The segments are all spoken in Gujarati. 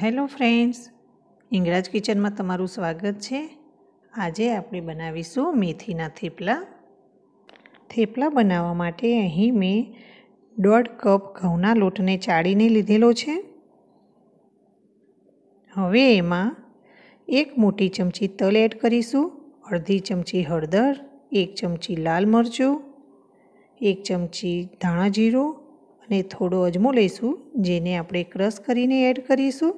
હેલો ફ્રેન્ડ્સ ઇંગરાજ કિચનમાં તમારું સ્વાગત છે આજે આપણે બનાવીશું મેથીના થેપલા થેપલા બનાવવા માટે અહીં મેં દોઢ કપ ઘઉંના લોટને ચાળીને લીધેલો છે હવે એમાં એક મોટી ચમચી તલ એડ કરીશું અડધી ચમચી હળદર એક ચમચી લાલ મરચું એક ચમચી ધાણા જીરું અને થોડો અજમો લઈશું જેને આપણે ક્રશ કરીને એડ કરીશું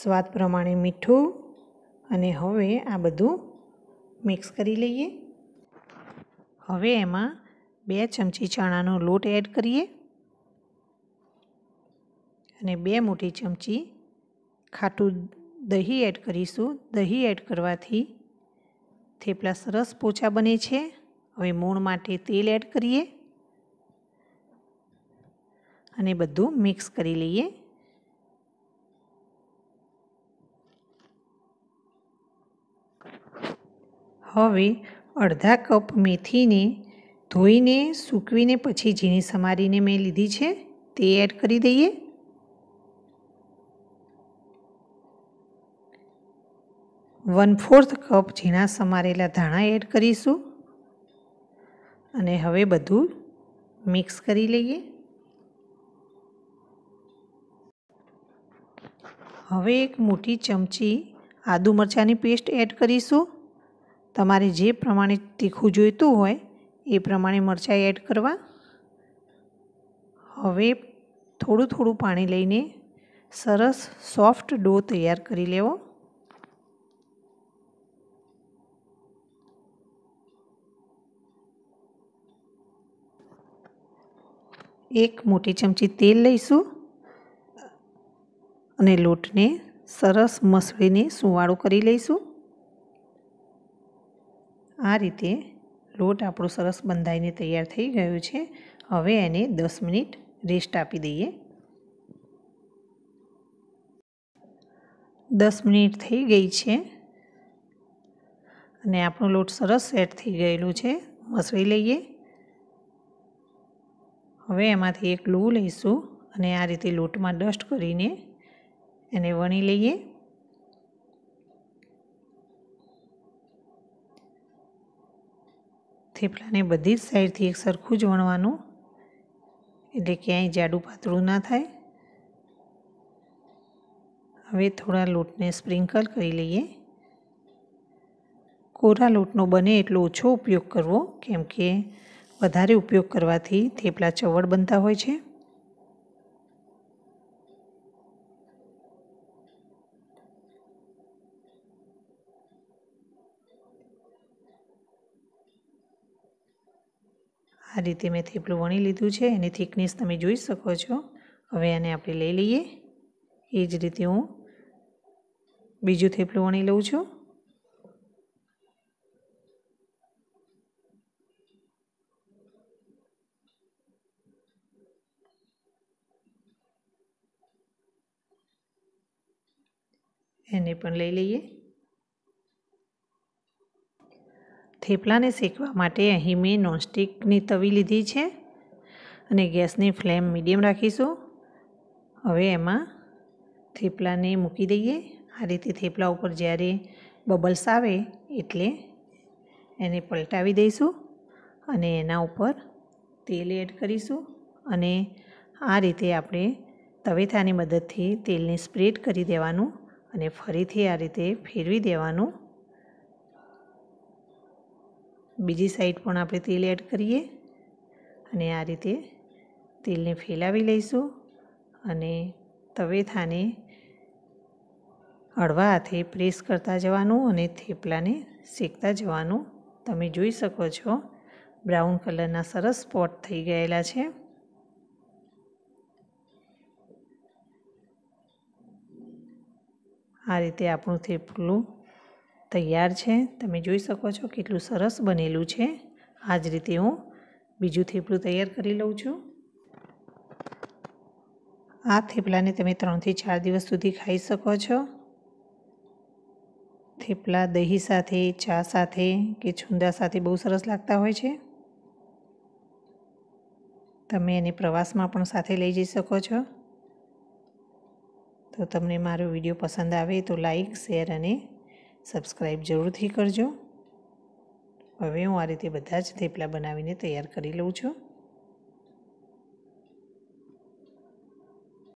સ્વાદ પ્રમાણે મીઠું અને હવે આ બધું મિક્સ કરી લઈએ હવે એમાં બે ચમચી ચણાનો લોટ એડ કરીએ અને બે મોટી ચમચી ખાટું દહીં એડ કરીશું દહીં એડ કરવાથી થેપલા સરસ પોચા બને છે હવે મૂળ માટે તેલ એડ કરીએ અને બધું મિક્સ કરી લઈએ હવે અડધા કપ મેથીને ધોઈને સૂકવીને પછી ઝીણી સમારીને મેં લીધી છે તે એડ કરી દઈએ વન ફોર્થ કપ ઝીણા સમારેલા ધાણા એડ કરીશું અને હવે બધું મિક્સ કરી લઈએ હવે એક મોટી ચમચી આદુ મરચાંની પેસ્ટ એડ કરીશું તમારે જે પ્રમાણે તીખું જોઈતું હોય એ પ્રમાણે મરચાં એડ કરવા હવે થોડું થોડું પાણી લઈને સરસ સોફ્ટ ડો તૈયાર કરી લેવો એક મોટી ચમચી તેલ લઈશું અને લોટને સરસ મસળીને સુંવાળું કરી લઈશું આ રીતે લોટ આપણો સરસ બંધાઈને તૈયાર થઈ ગયો છે હવે એને દસ મિનિટ રેસ્ટ આપી દઈએ દસ મિનિટ થઈ ગઈ છે અને આપણો લોટ સરસ સેટ થઈ ગયેલું છે મસળી લઈએ હવે એમાંથી એક લૂ લઈશું અને આ રીતે લોટમાં ડસ્ટ કરીને એને વણી લઈએ થેપલાને બધી જ સાઈડથી એક સરખું જ વણવાનું એટલે ક્યાંય જાડું પાતળું ના થાય હવે થોડા લોટને સ્પ્રિંકલ કરી લઈએ કોરા લોટનો બને એટલો ઓછો ઉપયોગ કરવો કેમ કે વધારે ઉપયોગ કરવાથી થેપલા ચવડ બનતા હોય છે આ રીતે મેં થેપલું વણી લીધું છે એની થિકનેસ તમે જોઈ શકો છો હવે આને આપણે લઈ લઈએ એ જ રીતે હું બીજું થેપલું વણી લઉં છું એને પણ લઈ લઈએ થેપલાને શેકવા માટે અહીં મેં નોનસ્ટિકની તવી લીધી છે અને ગેસની ફ્લેમ મીડિયમ રાખીશું હવે એમાં થેપલાને મૂકી દઈએ આ રીતે થેપલા ઉપર જ્યારે બબલ્સ આવે એટલે એને પલટાવી દઈશું અને એના ઉપર તેલ એડ કરીશું અને આ રીતે આપણે તવેથાની મદદથી તેલને સ્પ્રેડ કરી દેવાનું અને ફરીથી આ રીતે ફેરવી દેવાનું બીજી સાઈડ પણ આપણે તેલ એડ કરીએ અને આ રીતે તેલને ફેલાવી લઈશું અને તવેથાને હળવા હાથે પ્રેસ કરતા જવાનું અને થેપલાને શેકતા જવાનું તમે જોઈ શકો છો બ્રાઉન કલરના સરસ સ્પોટ થઈ ગયેલા છે આ રીતે આપણું થેપલું તૈયાર છે તમે જોઈ શકો છો કેટલું સરસ બનેલું છે આ જ રીતે હું બીજું થેપલું તૈયાર કરી લઉં છું આ થેપલાને તમે ત્રણથી ચાર દિવસ સુધી ખાઈ શકો છો થેપલા દહીં સાથે ચા સાથે કે છુંદા સાથે બહુ સરસ લાગતા હોય છે તમે એને પ્રવાસમાં પણ સાથે લઈ જઈ શકો છો તો તમને મારો વિડીયો પસંદ આવે તો લાઈક શેર અને સબસ્ક્રાઈબ જરૂરથી કરજો હવે હું આ રીતે બધા જ થેપલા બનાવીને તૈયાર કરી લઉં છું